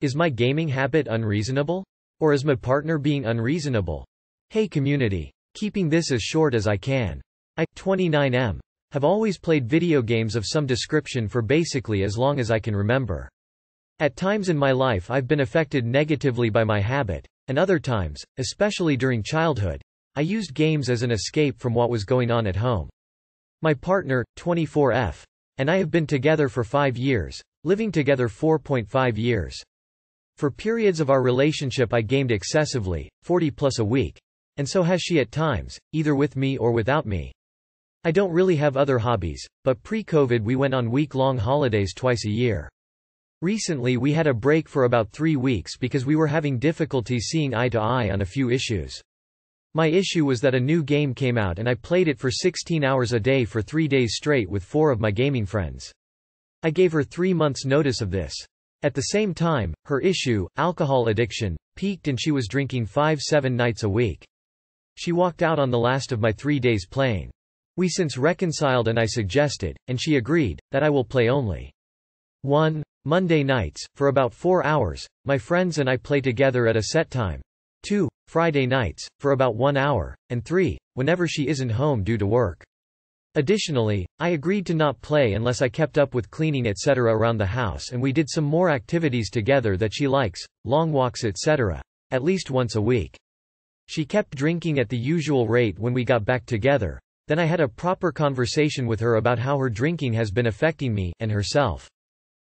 Is my gaming habit unreasonable? Or is my partner being unreasonable? Hey community. Keeping this as short as I can. I, 29M, have always played video games of some description for basically as long as I can remember. At times in my life I've been affected negatively by my habit, and other times, especially during childhood, I used games as an escape from what was going on at home. My partner, 24F, and I have been together for 5 years, living together 4.5 years. For periods of our relationship I gamed excessively, 40 plus a week. And so has she at times, either with me or without me. I don't really have other hobbies, but pre-COVID we went on week-long holidays twice a year. Recently we had a break for about three weeks because we were having difficulty seeing eye to eye on a few issues. My issue was that a new game came out and I played it for 16 hours a day for three days straight with four of my gaming friends. I gave her three months notice of this. At the same time, her issue, alcohol addiction, peaked and she was drinking five-seven nights a week. She walked out on the last of my three days playing. We since reconciled and I suggested, and she agreed, that I will play only. 1. Monday nights, for about 4 hours, my friends and I play together at a set time. 2. Friday nights, for about 1 hour, and 3. Whenever she isn't home due to work. Additionally, I agreed to not play unless I kept up with cleaning etc. around the house and we did some more activities together that she likes, long walks etc. At least once a week. She kept drinking at the usual rate when we got back together, then I had a proper conversation with her about how her drinking has been affecting me, and herself.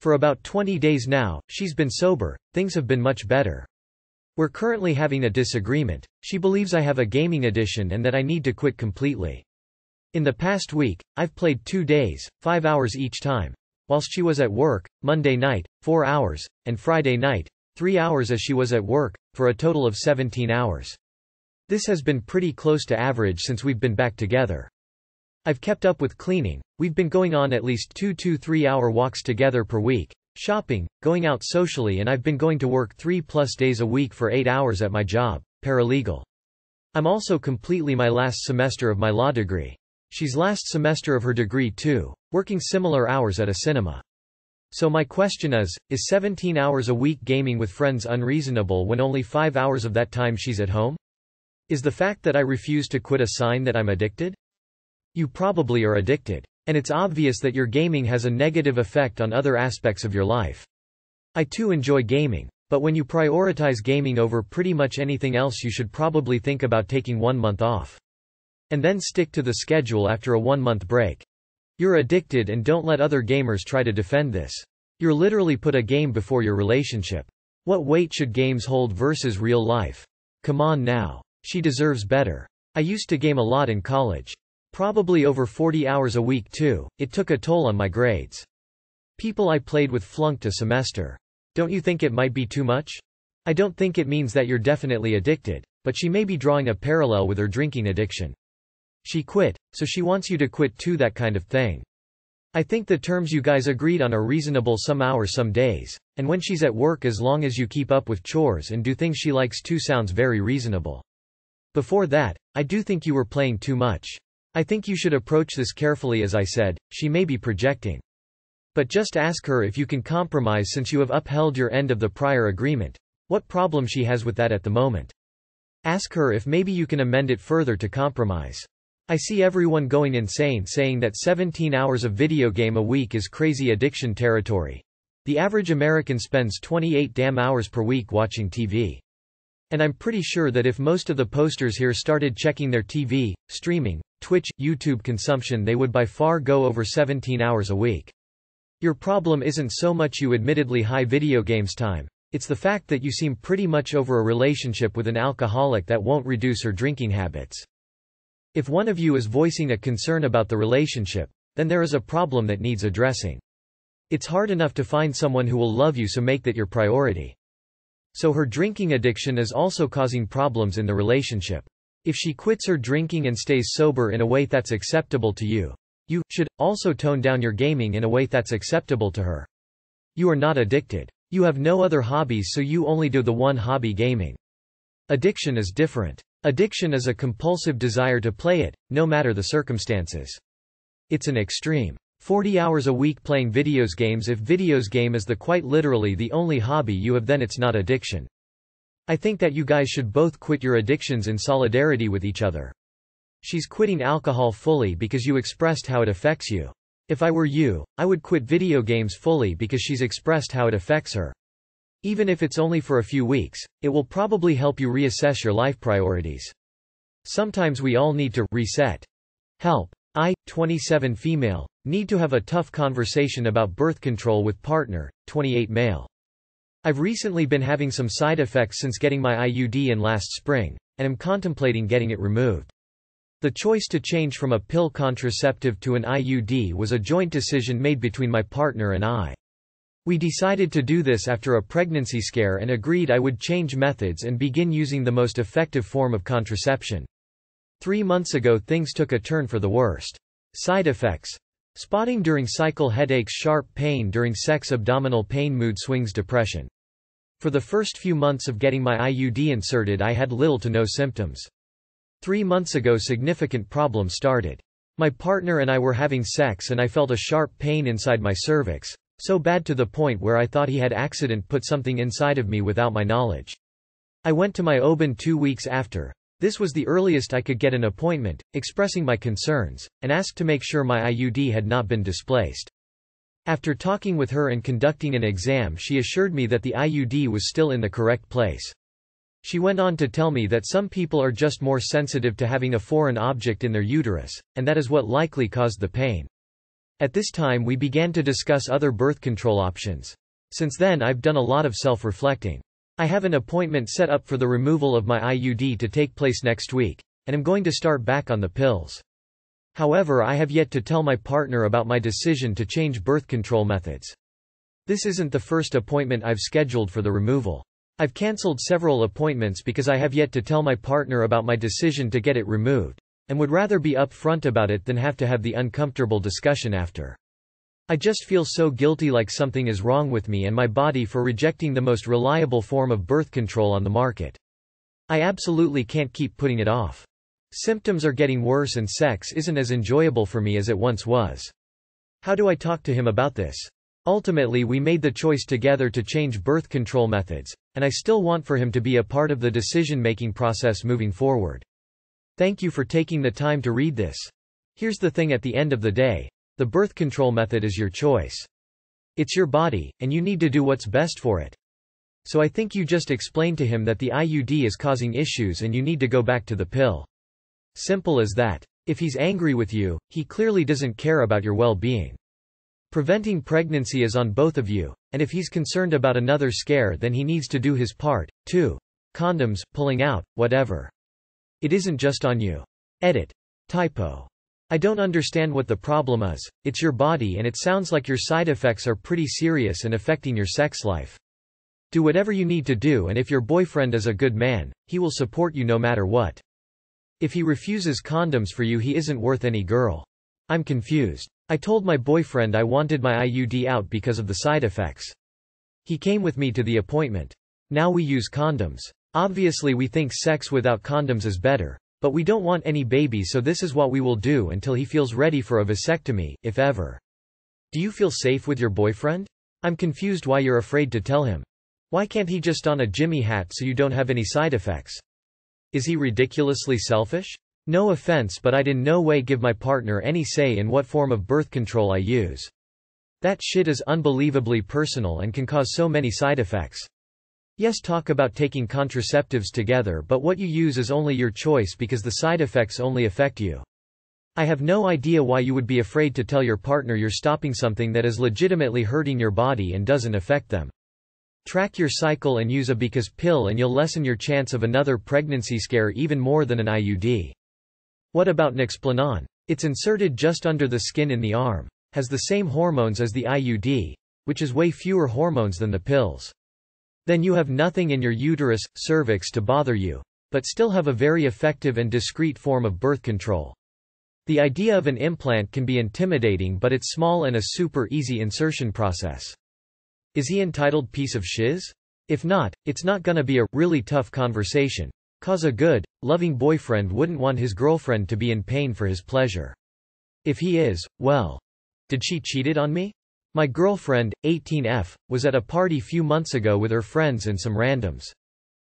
For about 20 days now, she's been sober, things have been much better. We're currently having a disagreement, she believes I have a gaming addiction and that I need to quit completely. In the past week, I've played two days, five hours each time. Whilst she was at work, Monday night, four hours, and Friday night, three hours as she was at work, for a total of 17 hours. This has been pretty close to average since we've been back together. I've kept up with cleaning, we've been going on at least two to three hour walks together per week, shopping, going out socially and I've been going to work three plus days a week for eight hours at my job, paralegal. I'm also completely my last semester of my law degree. She's last semester of her degree too, working similar hours at a cinema. So my question is, is 17 hours a week gaming with friends unreasonable when only 5 hours of that time she's at home? Is the fact that I refuse to quit a sign that I'm addicted? You probably are addicted. And it's obvious that your gaming has a negative effect on other aspects of your life. I too enjoy gaming, but when you prioritize gaming over pretty much anything else you should probably think about taking one month off. And then stick to the schedule after a one-month break. You're addicted and don't let other gamers try to defend this. You're literally put a game before your relationship. What weight should games hold versus real life? Come on now. She deserves better. I used to game a lot in college. Probably over 40 hours a week too. It took a toll on my grades. People I played with flunked a semester. Don't you think it might be too much? I don't think it means that you're definitely addicted, but she may be drawing a parallel with her drinking addiction. She quit, so she wants you to quit too that kind of thing. I think the terms you guys agreed on are reasonable some hours some days, and when she's at work as long as you keep up with chores and do things she likes too sounds very reasonable. Before that, I do think you were playing too much. I think you should approach this carefully as I said, she may be projecting. But just ask her if you can compromise since you have upheld your end of the prior agreement, what problem she has with that at the moment. Ask her if maybe you can amend it further to compromise. I see everyone going insane saying that 17 hours of video game a week is crazy addiction territory. The average American spends 28 damn hours per week watching TV. And I'm pretty sure that if most of the posters here started checking their TV, streaming, Twitch, YouTube consumption they would by far go over 17 hours a week. Your problem isn't so much you admittedly high video games time, it's the fact that you seem pretty much over a relationship with an alcoholic that won't reduce her drinking habits. If one of you is voicing a concern about the relationship, then there is a problem that needs addressing. It's hard enough to find someone who will love you so make that your priority. So her drinking addiction is also causing problems in the relationship. If she quits her drinking and stays sober in a way that's acceptable to you, you should also tone down your gaming in a way that's acceptable to her. You are not addicted. You have no other hobbies so you only do the one hobby gaming. Addiction is different. Addiction is a compulsive desire to play it, no matter the circumstances. It's an extreme. 40 hours a week playing videos games If videos game is the quite literally the only hobby you have then it's not addiction. I think that you guys should both quit your addictions in solidarity with each other. She's quitting alcohol fully because you expressed how it affects you. If I were you, I would quit video games fully because she's expressed how it affects her. Even if it's only for a few weeks, it will probably help you reassess your life priorities. Sometimes we all need to reset. Help. I, 27 female, need to have a tough conversation about birth control with partner, 28 male. I've recently been having some side effects since getting my IUD in last spring, and am contemplating getting it removed. The choice to change from a pill contraceptive to an IUD was a joint decision made between my partner and I. We decided to do this after a pregnancy scare and agreed I would change methods and begin using the most effective form of contraception. Three months ago things took a turn for the worst. Side effects. Spotting during cycle headaches sharp pain during sex abdominal pain mood swings depression. For the first few months of getting my IUD inserted I had little to no symptoms. Three months ago significant problems started. My partner and I were having sex and I felt a sharp pain inside my cervix. So bad to the point where I thought he had accident put something inside of me without my knowledge. I went to my Oban two weeks after. This was the earliest I could get an appointment, expressing my concerns, and asked to make sure my IUD had not been displaced. After talking with her and conducting an exam she assured me that the IUD was still in the correct place. She went on to tell me that some people are just more sensitive to having a foreign object in their uterus, and that is what likely caused the pain. At this time we began to discuss other birth control options. Since then I've done a lot of self-reflecting. I have an appointment set up for the removal of my IUD to take place next week, and I'm going to start back on the pills. However I have yet to tell my partner about my decision to change birth control methods. This isn't the first appointment I've scheduled for the removal. I've cancelled several appointments because I have yet to tell my partner about my decision to get it removed. And would rather be upfront about it than have to have the uncomfortable discussion after. I just feel so guilty like something is wrong with me and my body for rejecting the most reliable form of birth control on the market. I absolutely can't keep putting it off. Symptoms are getting worse and sex isn't as enjoyable for me as it once was. How do I talk to him about this? Ultimately we made the choice together to change birth control methods, and I still want for him to be a part of the decision-making process moving forward. Thank you for taking the time to read this. Here's the thing at the end of the day. The birth control method is your choice. It's your body, and you need to do what's best for it. So I think you just explained to him that the IUD is causing issues and you need to go back to the pill. Simple as that. If he's angry with you, he clearly doesn't care about your well-being. Preventing pregnancy is on both of you, and if he's concerned about another scare then he needs to do his part, too. Condoms, pulling out, whatever. It isn't just on you. Edit. Typo. I don't understand what the problem is, it's your body and it sounds like your side effects are pretty serious and affecting your sex life. Do whatever you need to do and if your boyfriend is a good man, he will support you no matter what. If he refuses condoms for you he isn't worth any girl. I'm confused. I told my boyfriend I wanted my IUD out because of the side effects. He came with me to the appointment. Now we use condoms. Obviously we think sex without condoms is better. But we don't want any baby so this is what we will do until he feels ready for a vasectomy, if ever. Do you feel safe with your boyfriend? I'm confused why you're afraid to tell him. Why can't he just don a Jimmy hat so you don't have any side effects? Is he ridiculously selfish? No offense but I'd in no way give my partner any say in what form of birth control I use. That shit is unbelievably personal and can cause so many side effects. Yes talk about taking contraceptives together but what you use is only your choice because the side effects only affect you. I have no idea why you would be afraid to tell your partner you're stopping something that is legitimately hurting your body and doesn't affect them. Track your cycle and use a because pill and you'll lessen your chance of another pregnancy scare even more than an IUD. What about Nexplanon? It's inserted just under the skin in the arm, has the same hormones as the IUD, which is way fewer hormones than the pills. Then you have nothing in your uterus, cervix to bother you, but still have a very effective and discreet form of birth control. The idea of an implant can be intimidating but it's small and a super easy insertion process. Is he entitled piece of shiz? If not, it's not gonna be a really tough conversation. Cause a good, loving boyfriend wouldn't want his girlfriend to be in pain for his pleasure. If he is, well. Did she cheated on me? My girlfriend, 18F, was at a party few months ago with her friends and some randoms.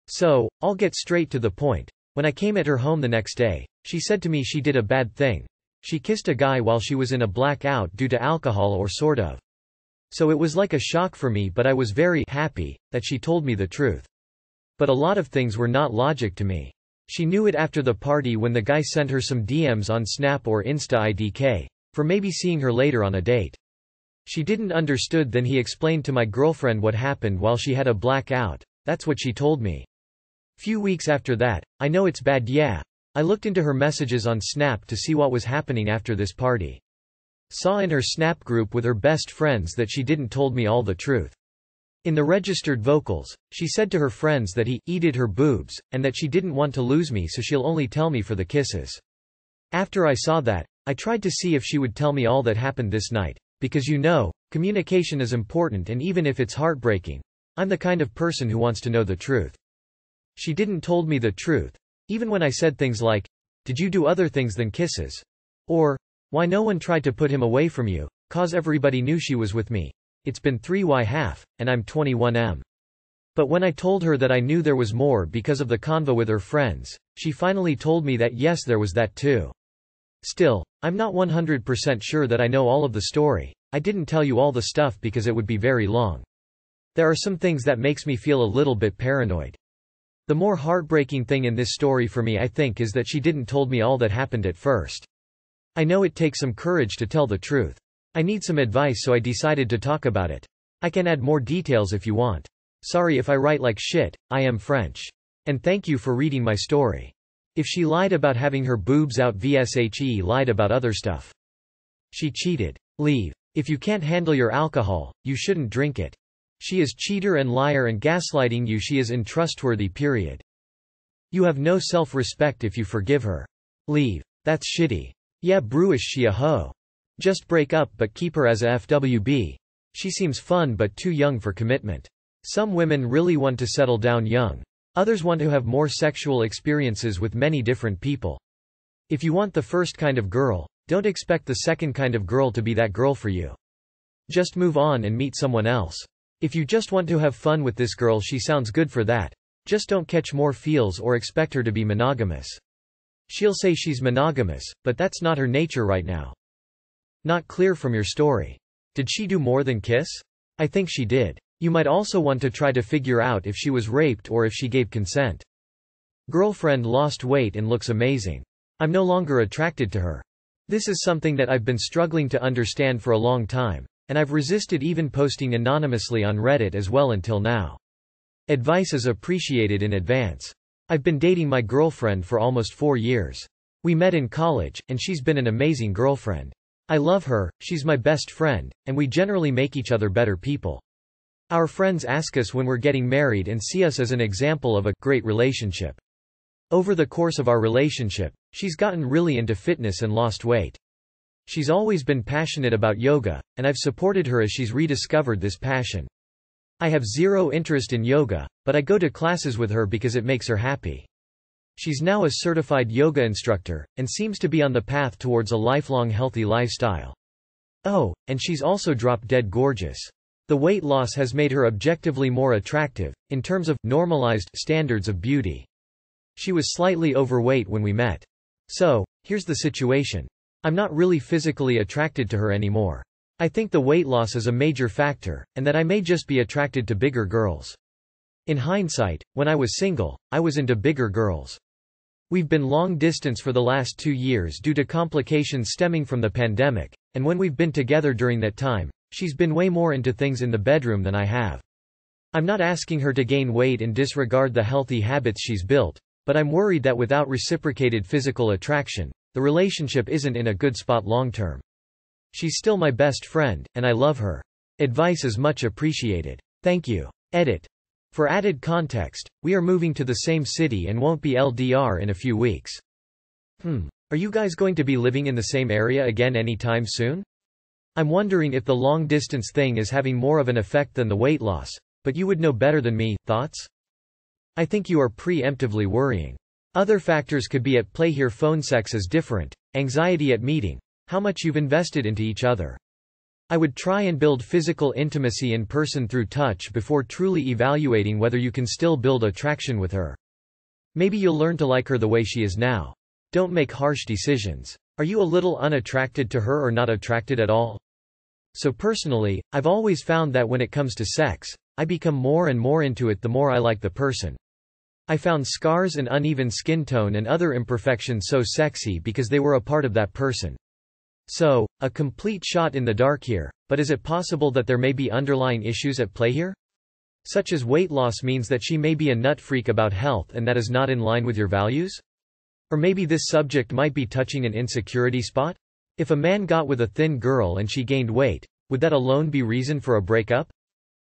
So, I'll get straight to the point. When I came at her home the next day, she said to me she did a bad thing. She kissed a guy while she was in a blackout due to alcohol or sort of. So it was like a shock for me but I was very happy that she told me the truth. But a lot of things were not logic to me. She knew it after the party when the guy sent her some DMs on Snap or Insta IDK, for maybe seeing her later on a date. She didn't understood then he explained to my girlfriend what happened while she had a blackout. That's what she told me. Few weeks after that, I know it's bad yeah. I looked into her messages on Snap to see what was happening after this party. Saw in her Snap group with her best friends that she didn't told me all the truth. In the registered vocals, she said to her friends that he eated her boobs, and that she didn't want to lose me so she'll only tell me for the kisses. After I saw that, I tried to see if she would tell me all that happened this night, because you know, communication is important and even if it's heartbreaking. I'm the kind of person who wants to know the truth. She didn't told me the truth. Even when I said things like, did you do other things than kisses? Or, why no one tried to put him away from you, cause everybody knew she was with me. It's been 3y half, and I'm 21m. But when I told her that I knew there was more because of the convo with her friends, she finally told me that yes there was that too. Still, I'm not 100% sure that I know all of the story. I didn't tell you all the stuff because it would be very long. There are some things that makes me feel a little bit paranoid. The more heartbreaking thing in this story for me I think is that she didn't told me all that happened at first. I know it takes some courage to tell the truth. I need some advice so I decided to talk about it. I can add more details if you want. Sorry if I write like shit, I am French. And thank you for reading my story. If she lied about having her boobs out VSHE lied about other stuff. She cheated. Leave. If you can't handle your alcohol, you shouldn't drink it. She is cheater and liar and gaslighting you she is untrustworthy period. You have no self-respect if you forgive her. Leave. That's shitty. Yeah brew is she a hoe. Just break up but keep her as a FWB. She seems fun but too young for commitment. Some women really want to settle down young. Others want to have more sexual experiences with many different people. If you want the first kind of girl, don't expect the second kind of girl to be that girl for you. Just move on and meet someone else. If you just want to have fun with this girl she sounds good for that. Just don't catch more feels or expect her to be monogamous. She'll say she's monogamous, but that's not her nature right now. Not clear from your story. Did she do more than kiss? I think she did. You might also want to try to figure out if she was raped or if she gave consent. Girlfriend lost weight and looks amazing. I'm no longer attracted to her. This is something that I've been struggling to understand for a long time, and I've resisted even posting anonymously on Reddit as well until now. Advice is appreciated in advance. I've been dating my girlfriend for almost four years. We met in college, and she's been an amazing girlfriend. I love her, she's my best friend, and we generally make each other better people. Our friends ask us when we're getting married and see us as an example of a great relationship. Over the course of our relationship, she's gotten really into fitness and lost weight. She's always been passionate about yoga, and I've supported her as she's rediscovered this passion. I have zero interest in yoga, but I go to classes with her because it makes her happy. She's now a certified yoga instructor, and seems to be on the path towards a lifelong healthy lifestyle. Oh, and she's also drop dead gorgeous. The weight loss has made her objectively more attractive, in terms of normalized standards of beauty. She was slightly overweight when we met. So, here's the situation. I'm not really physically attracted to her anymore. I think the weight loss is a major factor, and that I may just be attracted to bigger girls. In hindsight, when I was single, I was into bigger girls. We've been long distance for the last two years due to complications stemming from the pandemic, and when we've been together during that time, She's been way more into things in the bedroom than I have. I'm not asking her to gain weight and disregard the healthy habits she's built, but I'm worried that without reciprocated physical attraction, the relationship isn't in a good spot long term. She's still my best friend, and I love her. Advice is much appreciated. Thank you. Edit. For added context, we are moving to the same city and won't be LDR in a few weeks. Hmm. Are you guys going to be living in the same area again anytime soon? I'm wondering if the long distance thing is having more of an effect than the weight loss, but you would know better than me, thoughts? I think you are preemptively worrying. Other factors could be at play here phone sex is different, anxiety at meeting, how much you've invested into each other. I would try and build physical intimacy in person through touch before truly evaluating whether you can still build attraction with her. Maybe you'll learn to like her the way she is now. Don't make harsh decisions. Are you a little unattracted to her or not attracted at all? So personally, I've always found that when it comes to sex, I become more and more into it the more I like the person. I found scars and uneven skin tone and other imperfections so sexy because they were a part of that person. So, a complete shot in the dark here, but is it possible that there may be underlying issues at play here? Such as weight loss means that she may be a nut freak about health and that is not in line with your values? Or maybe this subject might be touching an insecurity spot? If a man got with a thin girl and she gained weight, would that alone be reason for a breakup?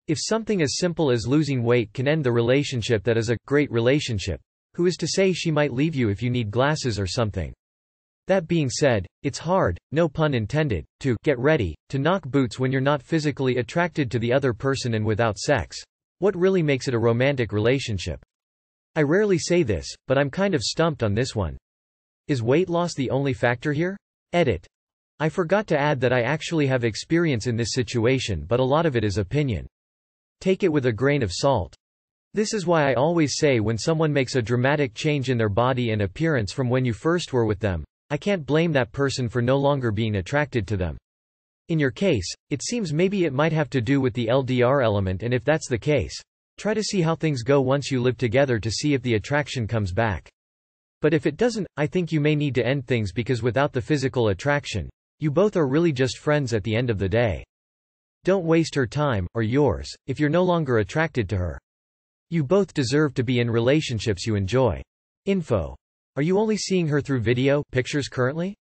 If something as simple as losing weight can end the relationship that is a great relationship, who is to say she might leave you if you need glasses or something? That being said, it's hard, no pun intended, to get ready, to knock boots when you're not physically attracted to the other person and without sex. What really makes it a romantic relationship? I rarely say this, but I'm kind of stumped on this one. Is weight loss the only factor here? Edit. I forgot to add that I actually have experience in this situation but a lot of it is opinion. Take it with a grain of salt. This is why I always say when someone makes a dramatic change in their body and appearance from when you first were with them, I can't blame that person for no longer being attracted to them. In your case, it seems maybe it might have to do with the LDR element and if that's the case, Try to see how things go once you live together to see if the attraction comes back. But if it doesn't, I think you may need to end things because without the physical attraction, you both are really just friends at the end of the day. Don't waste her time, or yours, if you're no longer attracted to her. You both deserve to be in relationships you enjoy. Info. Are you only seeing her through video, pictures currently?